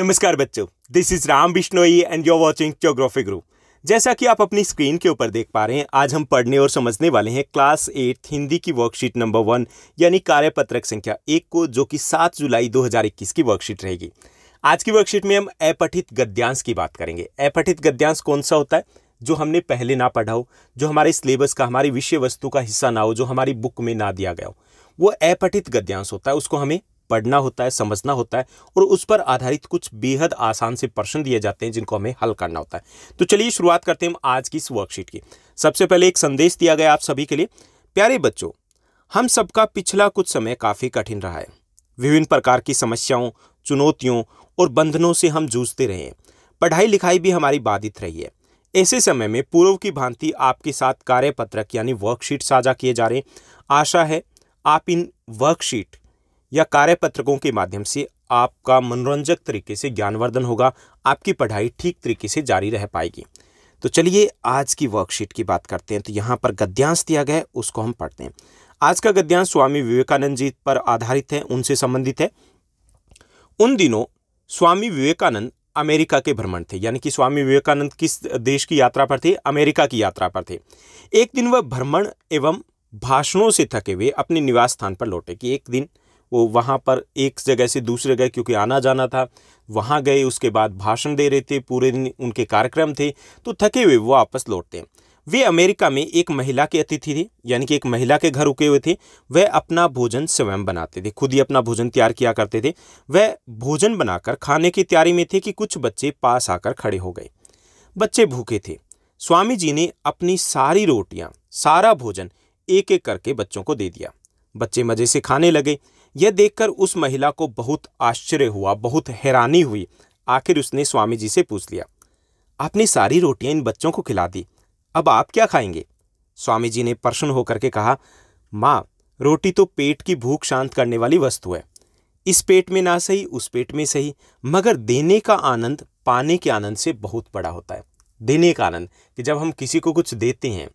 नमस्कार बच्चों this is Ram Bishnoi and you're watching geography group जैसा कि आप अपनी स्क्रीन के ऊपर देख पा रहे हैं आज हम पढ़ने और समझने वाले हैं क्लास एट हिंदी की वर्कशीट नंबर वन यानी कार्यपत्रक संख्या एक को जो कि सात जुलाई 2021 की वर्कशीट रहेगी आज की वर्कशीट में हम अपठित गद्यांश की बात करेंगे अपठित गद्यांश कौन सा होता है जो हमने पहले ना पढ़ा हो जो हमारे सिलेबस का हमारी विषय वस्तु का हिस्सा ना हो जो हमारी बुक में ना दिया गया हो वो अपठित गद्यांश होता है उसको हमें पढ़ना होता है समझना होता है और उस पर आधारित कुछ बेहद आसान से प्रश्न दिए जाते हैं जिनको हमें हल करना होता है तो चलिए शुरुआत करते हैं हम आज की इस वर्कशीट की सबसे पहले एक संदेश दिया गया आप सभी के लिए प्यारे बच्चों हम सबका पिछला कुछ समय काफ़ी कठिन रहा है विभिन्न प्रकार की समस्याओं चुनौतियों और बंधनों से हम जूझते रहे हैं पढ़ाई लिखाई भी हमारी बाधित रही है ऐसे समय में पूर्व की भांति आपके साथ कार्यपत्रक यानी वर्कशीट साझा किए जा रहे हैं आशा है आप इन वर्कशीट या कार्यपत्रकों के माध्यम से आपका मनोरंजक तरीके से ज्ञानवर्धन होगा आपकी पढ़ाई ठीक तरीके से जारी रह पाएगी तो चलिए आज की वर्कशीट की बात करते हैं तो यहाँ पर गद्यांश दिया गया है उसको हम पढ़ते हैं आज का गद्यांश स्वामी विवेकानंद जी पर आधारित है उनसे संबंधित है उन दिनों स्वामी विवेकानंद अमेरिका के भ्रमण थे यानी कि स्वामी विवेकानंद किस देश की यात्रा पर थे अमेरिका की यात्रा पर थे एक दिन वह भ्रमण एवं भाषणों से थके हुए अपने निवास स्थान पर लौटे कि एक दिन वो वहाँ पर एक जगह से दूसरे जगह क्योंकि आना जाना था वहाँ गए उसके बाद भाषण दे रहे थे पूरे दिन उनके कार्यक्रम थे तो थके हुए वो वापस लौटते हैं वे अमेरिका में एक महिला के अतिथि थे यानी कि एक महिला के घर रुके हुए थे वह अपना भोजन स्वयं बनाते थे खुद ही अपना भोजन तैयार किया करते थे वह भोजन बनाकर खाने की तैयारी में थे कि कुछ बच्चे पास आकर खड़े हो गए बच्चे भूखे थे स्वामी जी ने अपनी सारी रोटियां सारा भोजन एक एक करके बच्चों को दे दिया बच्चे मज़े से खाने लगे यह देखकर उस महिला को बहुत आश्चर्य हुआ बहुत हैरानी हुई आखिर उसने स्वामी जी से पूछ लिया आपने सारी रोटियां इन बच्चों को खिला दी अब आप क्या खाएंगे स्वामी जी ने प्रश्न होकर के कहा माँ रोटी तो पेट की भूख शांत करने वाली वस्तु है इस पेट में ना सही उस पेट में सही मगर देने का आनंद पाने के आनंद से बहुत बड़ा होता है देने का आनंद कि जब हम किसी को कुछ देते हैं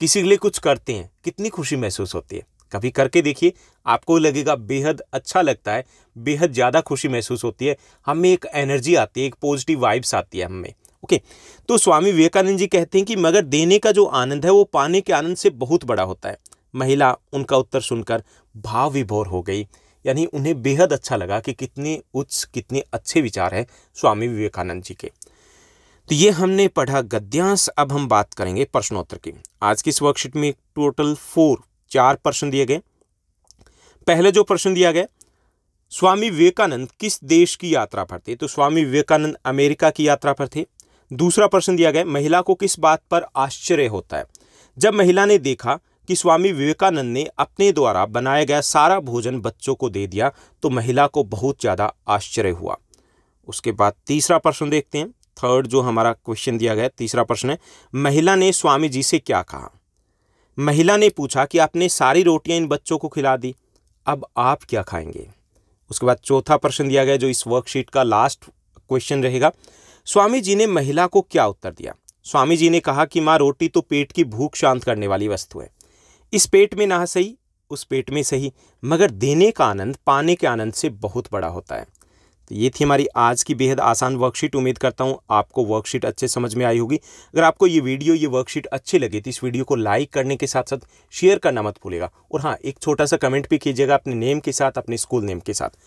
किसी के लिए कुछ करते हैं कितनी खुशी महसूस होती है कभी करके देखिए आपको लगेगा बेहद अच्छा लगता है बेहद ज़्यादा खुशी महसूस होती है हमें एक एनर्जी आती है एक पॉजिटिव वाइब्स आती है हमें ओके तो स्वामी विवेकानंद जी कहते हैं कि मगर देने का जो आनंद है वो पाने के आनंद से बहुत बड़ा होता है महिला उनका उत्तर सुनकर भाव विभोर हो गई यानी उन्हें बेहद अच्छा लगा कि कितने उच्च कितने अच्छे विचार हैं स्वामी विवेकानंद जी के तो ये हमने पढ़ा गद्यांश अब हम बात करेंगे प्रश्नोत्तर की आज की इस वर्कशीट में टोटल फोर चार प्रश्न दिए गए पहले जो प्रश्न दिया गया स्वामी विवेकानंद किस देश की यात्रा पर थे तो स्वामी विवेकानंद अमेरिका की यात्रा पर थे दूसरा प्रश्न दिया गया महिला को किस बात पर आश्चर्य होता है जब महिला ने देखा कि स्वामी विवेकानंद ने अपने द्वारा बनाया गया सारा भोजन बच्चों को दे दिया तो महिला को बहुत ज़्यादा आश्चर्य हुआ उसके बाद तीसरा प्रश्न देखते हैं थर्ड जो हमारा क्वेश्चन दिया गया तीसरा प्रश्न है महिला ने स्वामी जी से क्या कहा महिला ने पूछा कि आपने सारी रोटियां इन बच्चों को खिला दी अब आप क्या खाएंगे उसके बाद चौथा प्रश्न दिया गया जो इस वर्कशीट का लास्ट क्वेश्चन रहेगा स्वामी जी ने महिला को क्या उत्तर दिया स्वामी जी ने कहा कि माँ रोटी तो पेट की भूख शांत करने वाली वस्तु है इस पेट में ना सही उस पेट में सही मगर देने का आनंद पाने के आनंद से बहुत बड़ा होता है तो ये थी हमारी आज की बेहद आसान वर्कशीट उम्मीद करता हूँ आपको वर्कशीट अच्छे समझ में आई होगी अगर आपको ये वीडियो ये वर्कशीट अच्छी लगी तो इस वीडियो को लाइक करने के साथ साथ शेयर करना मत भूलेगा और हाँ एक छोटा सा कमेंट भी कीजिएगा अपने नेम के साथ अपने स्कूल नेम के साथ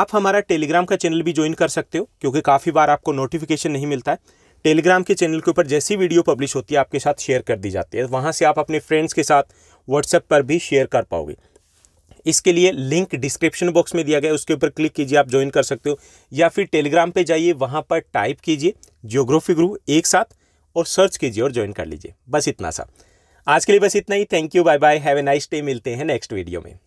आप हमारा टेलीग्राम का चैनल भी ज्वाइन कर सकते हो क्योंकि काफ़ी बार आपको नोटिफिकेशन नहीं मिलता है टेलीग्राम के चैनल के ऊपर जैसी वीडियो पब्लिश होती है आपके साथ शेयर कर दी जाती है तो वहाँ से आप अपने फ्रेंड्स के साथ व्हाट्सएप पर भी शेयर कर पाओगे इसके लिए लिंक डिस्क्रिप्शन बॉक्स में दिया गया है उसके ऊपर क्लिक कीजिए आप ज्वाइन कर सकते हो या फिर टेलीग्राम पे जाइए वहाँ पर टाइप कीजिए जियोग्राफी ग्रुप एक साथ और सर्च कीजिए और ज्वाइन कर लीजिए बस इतना सा आज के लिए बस इतना ही thank you bye bye have a nice day मिलते हैं नेक्स्ट वीडियो में